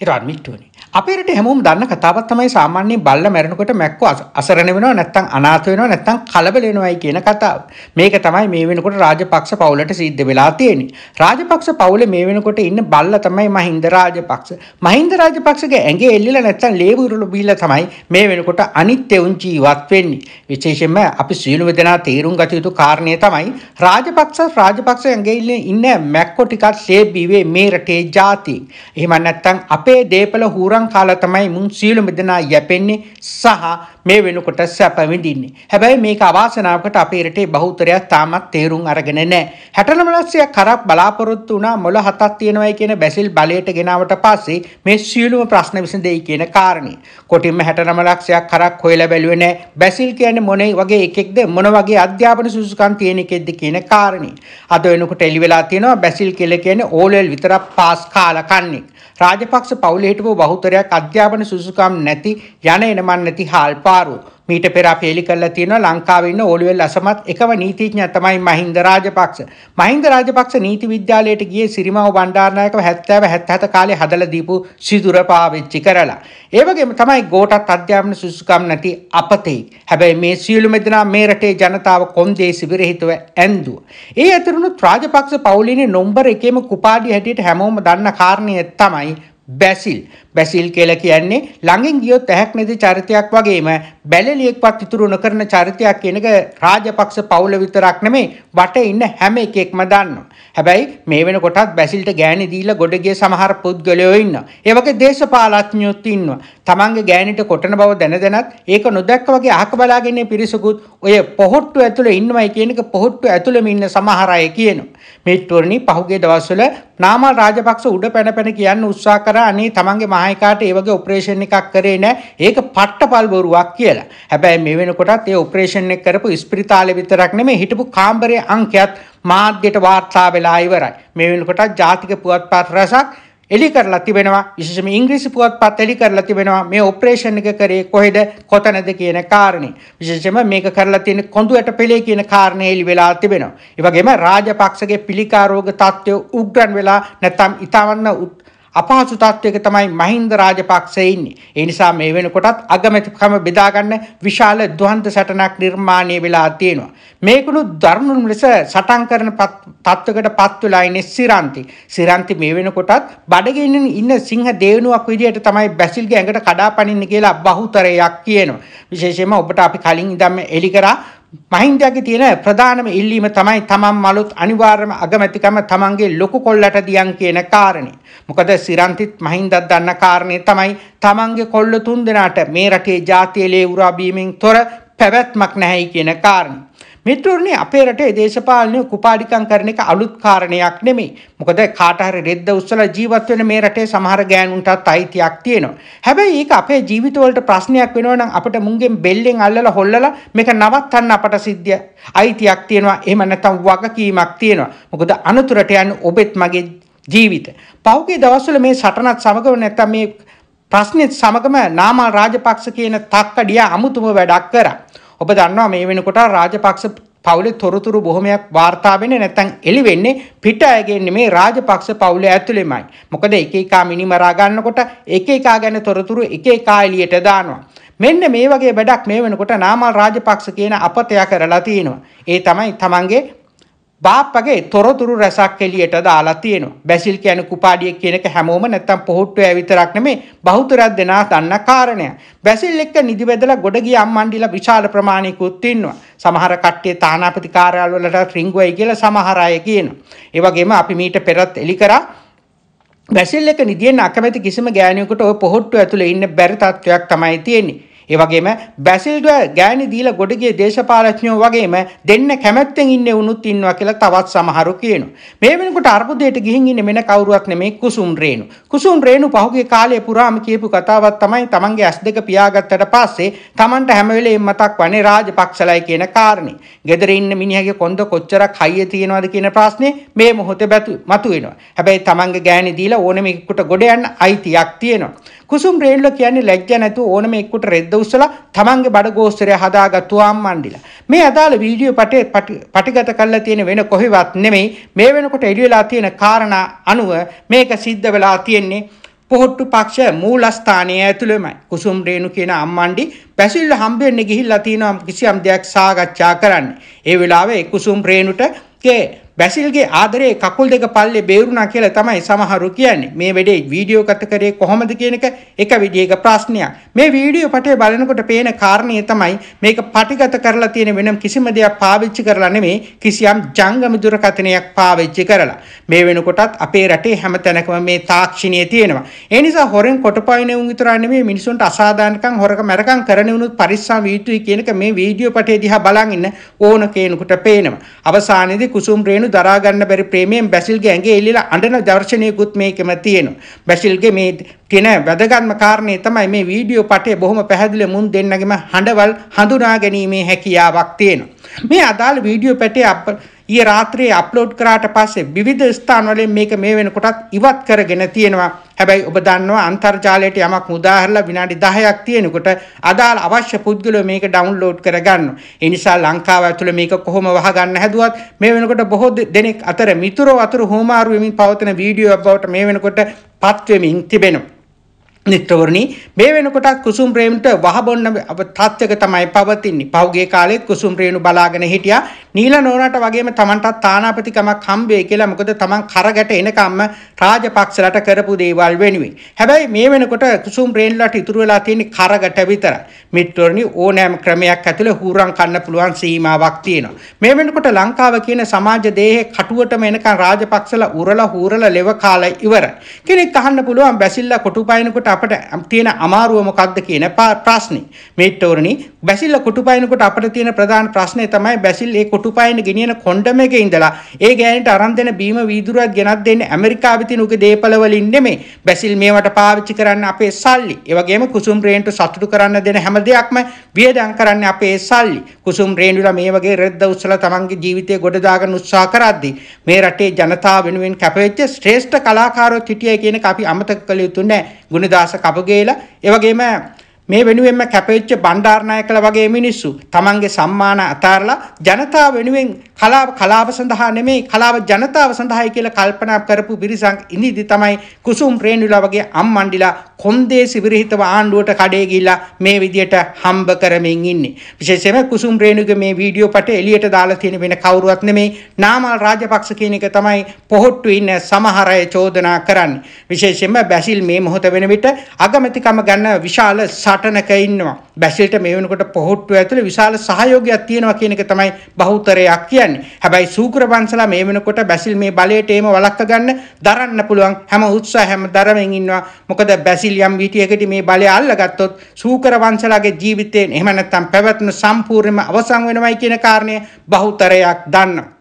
Rod McTooney. අපිට හැමෝම දන්න කතාවත් තමයි සාමාන්‍යයෙන් බල්ල මැරෙනකොට මැක්කෝ අසරණ වෙනවා නැත්නම් අනාථ වෙනවා නැත්නම් කලබල වෙනවයි කියන කතාව. මේක තමයි මේ වෙනකොට රාජපක්ෂ පවුලට සිද්ධ වෙලා තියෙන්නේ. රාජපක්ෂ පවුලේ මේ වෙනකොට ඉන්න බල්ල තමයි මහින්ද රාජපක්ෂ. මහින්ද රාජපක්ෂගේ ඇඟේ එල්ලිලා නැත්නම් ලේ උරුළු බීලා තමයි මේ වෙනකොට අනිත් එවුන් ජීවත් වෙන්නේ. විශේෂයෙන්ම අපි සියලු දෙනා තීරුම් ගත යුතු කාරණය තමයි රාජපක්ෂ රාජපක්ෂ ඇඟේ ඉන්න මැක්කෝ ටිකක් ලේ බීවේ මේ රටේ ජාති. එහෙම නැත්නම් අපේ දේපල හූරන් දහම් කාලා තමයි මුන් සියලුම දෙනා යැපෙන්නේ සහ මේ වෙනකොට සැප විඳින්නේ. හැබැයි මේක අවාසනාවකට අපේ රටේ බහුතරයක් තාමත් තේරුම් අරගෙන නැහැ. 60 ලක්ෂයක් කරක් බලාපොරොත්තු වුණා මොළ හතක් තියෙනවයි කියන බැසිල් බලයට ගෙනාවට පස්සේ මේ සියලුම ප්‍රශ්න විසඳෙයි කියන කාරණේ. කොටින්ම 69 ලක්ෂයක් කරක් හොයලා බැලුවේ නැහැ. බැසිල් කියන්නේ මොනේ වගේ එකෙක්ද මොන වගේ අධ්‍යාපන සුසුකම් තියෙන එකෙක්ද කියන කාරණේ. අද වෙනකොට එළි වෙලා තියෙනවා බැසිල් කියලා කියන්නේ ඕලෙල් විතරක් පාස් කාලා කන්නේ. රාජපක්ෂ පවුලේ හිටපු බහුතරයක් වගේක් අධ්‍යාපන සුසුකම් නැති යන එනමන් නැති හාල්පාරු මීට පෙර අපි එලි කරලා තියෙනවා ලංකාවේ ඉන්න ඕලිවෙල් අසමත් එකම නීතිඥයා තමයි මහින්ද රාජපක්ෂ. මහින්ද රාජපක්ෂ නීති විද්‍යාලයට ගියේ සිරිමාව බණ්ඩාරනායකව 70 77 කාලේ හදලා දීපු සිදුර පාවිච්චි කරලා. ඒ වගේම තමයි ගෝඨත් අධ්‍යාපන සුසුකම් නැති අපතේ. හැබැයි මේ සියලුම දෙනා මේ රටේ ජනතාව කොන්දේසි විරහිතව ඇන්දුව. ඒ අතරුණුත් රාජපක්ෂ පවුලිනේ නොම්බර් එකේම කුපාඩි හැටියට හැමෝම දන්න කාරණය තමයි බැසිල් බැසිල් කියලා කියන්නේ ළඟින් ගියොත් ඇහක් නැති චරිතයක් වගේම බැලලියෙක්වත් ඉතුරු නොකරන චරිතයක් කියන එක රාජපක්ෂ පවුල විතරක් නෙමෙයි වට ඉන්න හැම එකෙක්ම දන්නවා. හැබැයි මේ වෙනකොටත් බැසිල්ට ගෑණි දීලා ගොඩ ගිය සමහර පුද්ගලයෝ ඉන්නවා. ඒ වගේ දේශපාලඥයෝත් ඉන්නවා. තමන්ගේ ගෑණිට කොටන බව දැන දැනත් ඒක නොදැක්ක වගේ අහක බලාගෙන පිරිසකුත් ඔය පොහොට්ටු ඇතුළේ ඉන්නවයි කියන එක පොහොට්ටු ඇතුළේම ඉන්න සමහර අය කියනවා. මේට්ටුවරණි පහුගේ දවස්වල නාමල් රාජපක්ෂ උඩ පැන පැන කියන්න උත්සාහ කරා අනේ තමන්ගේ මහේකාට ඒ වගේ ඔපරේෂන් එකක් කරේ නෑ ඒක පට්ටපල් බොරුවක් කියලා. හැබැයි මේ වෙනකොටත් ඒ ඔපරේෂන් එක කරපු ඉස්පිරිතාලේ විතරක් නෙමෙයි හිටපු කාමරයේ අංකයත් මාධ්‍යයට වාර්තා වෙලා ඉවරයි. මේ වෙනකොටත් ජාතික පුවත්පත් රැසක් එලි කරලා තිබෙනවා විශේෂම ඉංග්‍රීසි පුවත්පත් එලි කරලා තිබෙනවා මේ ඔපරේෂන් එක කරේ කොහෙද කොතනද කියන කාරණේ විශේෂම මේක කරලා තියෙන කොඳුයට පෙළේ කියන කාරණේ එලි වෙලා තිබෙනවා ඒ වගේම රාජපක්ෂගේ පිළිකා රෝග තත්ත්වය උග්‍රන් වෙලා නැත්නම් ඊටවන්න අපහසු තත්ත්වයක තමයි මහින්ද රාජපක්ෂ ඉන්නේ. ඒ නිසා මේ වෙනකොටත් අගමැතිකම බෙදා ගන්න විශාල ද්වන්ද සටනක් නිර්මාණය වෙලා තියෙනවා. මේකුණු දරුණු ලෙස සටන් කරන තත්ත්වකට පත් වෙලා ඉන්නේ සිරන්ති. සිරන්ති මේ වෙනකොටත් බඩගින්න ඉන්න සිංහ දේවනුවක් විදිහට තමයි බැසිල්ගේ ඇඟට කඩා පනින්න කියලා බහුතරයක් කියනවා. විශේෂයෙන්ම ඔබට අපි කලින් ඉඳන්ම එලි කරා මහින්දයාගේ තියෙන ප්‍රධානම ඉල්ලීම තමයි තමන් මලුත් අනිවාර්යම අගමැතිකම තමන්ගේ ලොකු කොල්ලට දියන් කියන කාරණේ. මොකද සිරන්තිත් මහින්දත් දන්න කාරණේ තමයි තමන්ගේ කොල්ල තුන්දෙනාට මේ රටේ ජාතිය ලේ උරා බීමෙන් තොර පැවැත්මක් නැහැයි කියන කාරණේ. මිතුරනි අපේ රටේ දේශපාලනය කුපාඩිකම් කරන එක අලුත් කාරණයක් නෙමෙයි. මොකද කාට හරි රෙද්ද උස්සලා ජීවත් වෙන මේ රටේ සමහර ගෑනුන්ටත් අයිතියක් තියෙනවා. හැබැයි ඒක අපේ ජීවිතවලට ප්‍රශ්නයක් වෙනවා නම් අපිට මුංගෙන් බෙල්ලෙන් අල්ලලා හොල්ලලා මේක නවත්තන්න අපට සිද්ධිය අයිතියක් තියෙනවා. එහෙම නැත්නම් වගකීමක් තියෙනවා. මොකද අනුතරට යන්නේ ඔබෙත් මගේ ජීවිත. පහුගිය දවස්වල මේ සටනත් සමගම නැත්නම් මේ ප්‍රශ්නෙත් සමගම නාමල් රාජපක්ෂ කියන තක්කඩියා අමුතුම වැඩක් කරා. ඔබ දන්නවා මේ වෙනකොට රාජපක්ෂ පවුලේ තොරතුරු බොහොමයක් වාර්තා වෙන්නේ නැත්නම් එළි වෙන්නේ පිට අයගෙන් මේ රාජපක්ෂ පවුලේ ඇතුළෙමයි. මොකද එක එකා මිනිමරා ගන්නකොට එක එකා ගැන තොරතුරු එක එකා එළියට දානවා. මෙන්න මේ වගේ වැඩක් මේ වෙනකොට නාමල් රාජපක්ෂ කියන අපතයා කරලා තිනවා. ඒ තමයි තමන්ගේ බාප්පගේ තොරතුරු රැසක් එළියට දාලා තියෙනවා. බැසිල් කියන කුපාඩිය කියනක හැමෝම නැත්තම් පොහොට්ටුවේ විතරක් නෙමේ බහුතරයක් දෙනා දන්න කාරණයක්. බැසිල් එක්ක නිදි බෙදලා ගොඩ ගිය අම්මන්ඩිලා විශාල ප්‍රමාණිකුත් ඉන්නවා. සමහර කට්ටිය තානාපති කාර්යාල වලට රිංගුවයි කියලා සමහර අය කියනවා. ඒ වගේම අපි මීට පෙරත් එලි කරා බැසිල් එක නිදියෙන් අකමැති කිසිම ගෑණියෙකුට ওই පොහොට්ටුව ඇතුලේ ඉන්න බැරි තත්වයක් තමයි තියෙන්නේ. ඒ වගේම බැසිල්ට ගෑණි දීලා ගොඩගේ දේශපාලඥයෝ වගේම දෙන්න කැමැත්තෙන් ඉන්නේ උනුත් ඉන්නවා කියලා තවත් සමහරු කියනවා. මේ වෙනකොට අර්බුදයට ගිහින් ඉන්නේ මෙන්න කවුරුවක් නෙමේ කුසුම් රේණු. කුසුම් රේණු පහුගිය කාලේ පුරාම කියපු කතාවක් තමයි තමන්ගේ ඇස් දෙක පියාගත්තට පස්සේ තමන්ට හැම වෙලේම මතක් වන්නේ රාජපක්ෂලයි කියන කාරණේ. ගෙදර ඉන්න මිනිහාගේ කොන්ද කොච්චරක් හයිය තියෙනවද කියන ප්‍රශ්නේ මේ මොහොතේ මතුවෙනවා. හැබැයි තමන්ගේ ගෑණි දීලා ඕනෙම එකට ගොඩ යන්න අයිතියක් තියෙනවා. කුසුම් රේල්ල කියන්නේ ලැජ්ජ නැතුව ඕනම එක්කුට රෙද්ද උස්සලා තමන්ගේ බඩ ගෝස්තරය හදාගත්තුවාම් මණ්ඩිලා. මේ අදාළ වීඩියෝ පටේ පටිගත කරලා තියෙන වෙන කොහෙවත් නෙමෙයි මේ වෙනකොට එළියලා තියෙන කාරණා අනුව මේක සිද්ධ වෙලා තියෙන්නේ පොහොට්ටු පක්ෂ මූලස්ථානයේ ඇතුළෙමයි. කුසුම් රේණු කියන අම්මණ්ඩි පැසිල්ල හම්බෙන්න ගිහිල්ලා තිනවා කිසියම් දෙයක් සාකච්ඡා කරන්න. ඒ වෙලාවේ කුසුම් රේණුට බැසිල්ගේ ආදරේ කකුල් දෙක පල්ලේ බේරුණා කියලා තමයි සමහරු කියන්නේ. මේ වැඩේ වීඩියෝ ගත කරේ කොහොමද කියන එක එක විදිහක ප්‍රශ්නයක්. මේ වීඩියෝ පටේ බලනකොට පේන කාරණේ තමයි මේක පටිගත කරලා තියෙන වෙනම කිසිම දෙයක් පාවිච්චි කරලා නෙමෙයි කිසියම් ජංගම දුරකථනයක් පාවිච්චි කරලා. මේ වෙනකොටත් අපේ රටේ හැම තැනකම මේ තාක්ෂණය තියෙනවා. ඒ නිසා හොරෙන් කොටපයින උන් විතරක් නෙමෙයි මිනිසුන්ට අසාධාරණකම් හොරක මැරකම් කරන උනුත් පරිස්සම් විය යුතුයි කියන එක මේ වීඩියෝ පටේ දිහා බලන් ඉන්න ඕන කෙනෙකුට පේනවා. අවසානයේදී කුසුම් රේණු ඇලු දරා ගන්න බැරි ප්‍රේමයෙන් බැසිල්ගේ ඇඟේ එල්ලලා අඬන දර්ශනයකුත් මේකෙම තියෙනවා. බැසිල්ගේ මේ තියෙන වැදගත්ම කාරණේ තමයි මේ වීඩියෝ පටේ බොහොම පැහැදිලිව මුන් දෙන්නගෙම හඬවල් හඳුනා ගැනීමේ හැකියාවක් තියෙනවා. මේ අදාළ වීඩියෝ පැටේ අප ඊය රාත්‍රියේ අප්ලෝඩ් කරාට පස්සේ විවිධ ස්ථානවලින් මේක මේ වෙනකොටත් ඉවත් කරගෙන තියෙනවා. හැබැයි ඔබ දන්නවා අන්තර්ජාලයට යමක් මුදා හැරලා විනාඩි 10ක් තියෙනකොට අදාළ අවශ්‍ය පුද්ගලයෝ මේක ඩවුන්ලෝඩ් කරගන්නවා. ඒ නිසා ලංකාව ඇතුළේ මේක කොහොම වහගන්න හැදුවත් මේ වෙනකොට බොහෝ දෙනෙක් අතර මිතුරු අතුරු හුවමාරු වෙමින් පවතින වීඩියෝ බවට මේ වෙනකොට පත් වෙමින් තිබෙනවා. මිත්‍රවරණි මේ වෙනකොට කුසුම් රේණුට වහබොන්න තත්ත්වයක තමයි පවතින්නේ. පහුගිය කාලෙත් කුසුම් රේණු බලාගෙන හිටියා. නීල නෝනාට වගේම Tamanටත් තානාපතිකමක් හම්බෙයි කියලා. මොකද Taman කරගට එනකම්ම රාජපක්ෂලට කරපු දේවල් වෙනුවෙන්. හැබැයි මේ වෙනකොට කුසුම් රේණුලට ඉතුරු වෙලා තියෙන්නේ කරගට විතරයි. මිත්‍රවරණි ඕනෑම ක්‍රමයක් ඇතුළේ හුරම් කන්න පුළුවන් සීමාවක් තියෙනවා. මේ වෙනකොට ලංකාව කියන සමාජ දේහේ කටුවටම එනකන් රාජපක්ෂල උරලා හූරලා ලෙව කාලය ඉවරයි. කෙනෙක් අහන්න පුළුවන් බැසිල්ලා කොටුපයින්කොට අපට තියෙන අමාරුව මොකක්ද කියන ප්‍රශ්නේ. මේට්ටෝරණි බැසිල්ල කොටුපයින්කොට අපට තියෙන ප්‍රධාන ප්‍රශ්නේ තමයි බැසිල් ඒ කොටුපයින් ගෙනියන කොණ්ඩම එකේ ඉඳලා ඒ ගෑනිට අරන් දෙන බීම වීදුරුවක් ගෙනත් දෙන්නේ ඇමරිකාවේ තියෙන උගේ දේපළවලින් නෙමෙයි. බැසිල් මේවට පාවිච්චි කරන්න අපේ සල්ලි. ඒ වගේම කුසුම් රේන්ට සතුටු කරන්න දෙන හැම දෙයක්ම වියදම් කරන්නේ අපේ සල්ලි. කුසුම් රේන්ඩුලා මේ වගේ රෙද්ද උස්සලා තමන්ගේ ජීවිතය ගොඩ දාගන්න උත්සාහ කරද්දී මේ රටේ ජනතාව වෙනුවෙන් කැපවෙච්ච ශ්‍රේෂ්ඨ කලාකාරෝ සිටියයි කියන එක අපි අමතක කළ යුතු නැහැ. ගුණදාස දාස කපුගේලා එවගේම මේ වෙනුවෙන්ම කැපවෙච්ච බණ්ඩාරනායකලා වගේ මිනිස්සු තමන්ගේ සම්මාන අතාරලා ජනතාව වෙනුවෙන් කලාව කලාව සඳහා නෙමෙයි කලාව ජනතාව සඳහායි කියලා කල්පනා කරපු පිරිසක් ඉනිදි තමයි කුසුම් ප්‍රේණුලා වගේ අම්මණ්ඩිලා කොන්දේසි විරහිතව ආණ්ඩුවට කඩේ ගිහිලා මේ විදියට හම්බ කරමින් ඉන්නේ. විශේෂයෙන්ම කුසුම් රේණුගේ මේ වීඩියෝ පට එළියට දාලා තියෙන වෙන කවුරුවත් නෙමෙයි නාමල් රාජපක්ෂ කියන එක තමයි පොහොට්ටු ඉන්න සමහර අය චෝදනා කරන්නේ. විශේෂයෙන්ම බැසිල් මේ මොහොත වෙන විට අගමැතිකම ගන්න විශාල සටනක ඉන්නවා. බැසිල්ට මේ වෙනකොට පොහොට්ටුව ඇතුළේ විශාල සහයෝගයක් තියෙනවා කියන එක තමයි බහුතරයක් කියන්නේ. හැබැයි සූකර බන්සලා මේ වෙනකොට බැසිල් මේ බලයට එම වළක්ව ගන්න දරන්න පුළුවන් හැම උත්සාහයක්ම දරමින් ඉන්නවා. මොකද බැසිල් යම් විදියකට මේ බලය අල්ලගත්තොත් සූකර වංශලාගේ ජීවිතයෙන් එහෙම නැත්නම් පැවැත්ම සම්පූර්ණයෙන්ම අවසන් වෙනවයි කියන කාරණය බහුතරයක් දන්නවා.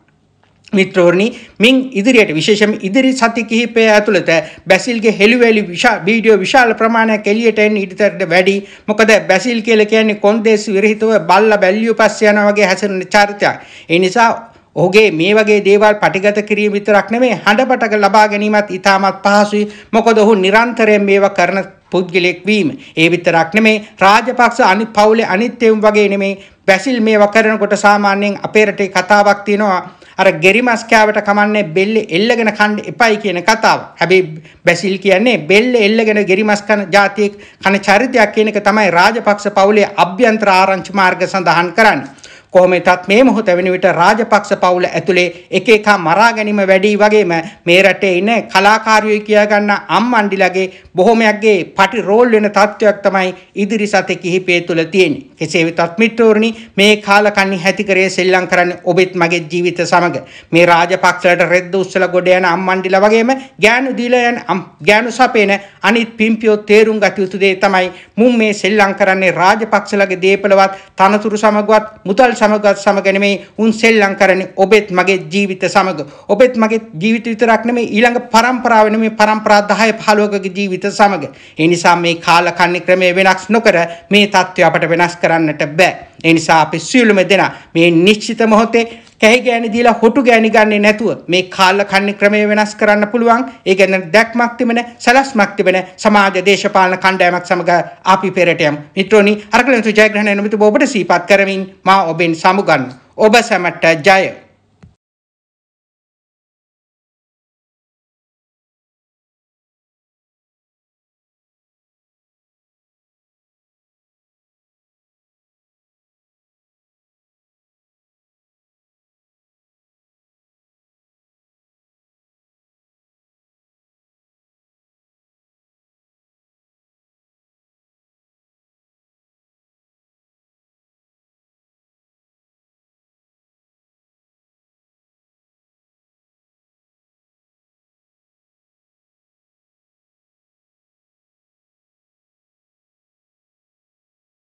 මිත්‍රෝරණි මින් ඉදිරියට විශේෂම ඉදිරි සති කිහිපය ඇතුළත බැසිල්ගේ හෙළුවැලි වීඩියෝ විශාල ප්‍රමාණයක් එළියට එන්න ඉඩතරට වැඩි මොකද බැසිල් කියලා කියන්නේ කොන්දේසි විරහිතව බල්ලා බැල්ලියු පස්සේ යනවා වගේ හැසිරෙන චරිතයක්. ඒ නිසා ඔහුගේ මේ වගේ දේවල් පටිගත කිරීම විතරක් නෙමෙයි හඬපටක ලබා ගැනීමත් ඉතාමත් පහසුයි. මොකද ඔහු නිරන්තරයෙන් මේවා කරන පුද්ගලෙක් වීම. ඒ විතරක් නෙමෙයි රාජපක්ෂ අනිත් පවුලේ අනිත් වගේ නෙමෙයි බැසිල් මේවා කරනකොට සාමාන්‍යයෙන් අපේ රටේ කතාවක් තියෙනවා අර ගෙරි මස් කෑවට කමන්නේ බෙල්ල එල්ලගෙන කන්න එපයි කියන කතාව. හැබැයි බැසිල් කියන්නේ බෙල්ල එල්ලගෙන ගෙරි මස් කන જાතියේ කන චරිතයක් කියන එක තමයි රාජපක්ෂ පවුලේ අභ්‍යන්තර ආරංචි මාර්ග සඳහන් කරන්නේ. කොහොම වෙතත් මේ මොහොත වෙන විට රාජපක්ෂ පවුල ඇතුලේ එක එකක් මරා ගැනීම වැඩි වගේම මේ රටේ ඉන කලාකාරයෝ කියා ගන්න අම්මණ්ඩිලගේ බොහොමයක්ගේ පටි රෝල් වෙන තත්වයක් තමයි ඉදිරි සතේ කිහිපය තුළ තියෙන්නේ. කෙසේ වෙතත් මිත්‍රෝරණි මේ කාලකන්ණි හැතිකරේ සෙල්ලම් කරන්නේ ඔබෙත් මගේ ජීවිත සමග. මේ රාජපක්ෂලට රෙද්ද උස්සලා ගොඩ යන අම්මණ්ඩිලා වගේම ගෑනු දීලා යන ගෑනු සපේන අනිත් පිම්පියෝ තේරුම් ගත යුතු දේ තමයි මුන් මේ සෙල්ලම් කරන්නේ රාජපක්ෂලගේ දේපලවත් තනතුරු සමගවත් මුදල් සමගත් සමග නෙමෙයි උන් සෙල්ලම් කරන්නේ ඔබෙත් මගේ ජීවිත සමග ඔබෙත් මගේ ජීවිත විතරක් නෙමෙයි ඊළඟ පරම්පරාව නෙමෙයි පරම්පරා 10 15කගේ ජීවිත සමග ඒ නිසා මේ කාල කන්නේ ක්‍රමය වෙනස් නොකර මේ தත්ත්වය අපට වෙනස් කරන්නට බෑ ඒ නිසා අපි සියලුම දෙනා මේ නිශ්චිත මොහොතේ කැහි ගෑනි දීලා හොටු ගෑනි ගන්නේ නැතුව මේ කාල කන්නේ ක්‍රමය වෙනස් කරන්න පුළුවන්. ඒ ගැන දැක්මක් තිබෙන, සලස්මක් තිබෙන සමාජ දේශපාලන කණ්ඩායමක් සමග අපි පෙරට යමු. මිත්‍රෝනි අරකලන්තු ජයග්‍රහණය නොමිතු ඔබට සීපත් කරමින් මා ඔබෙන් සමුගන්න. ඔබ සැමට ජය.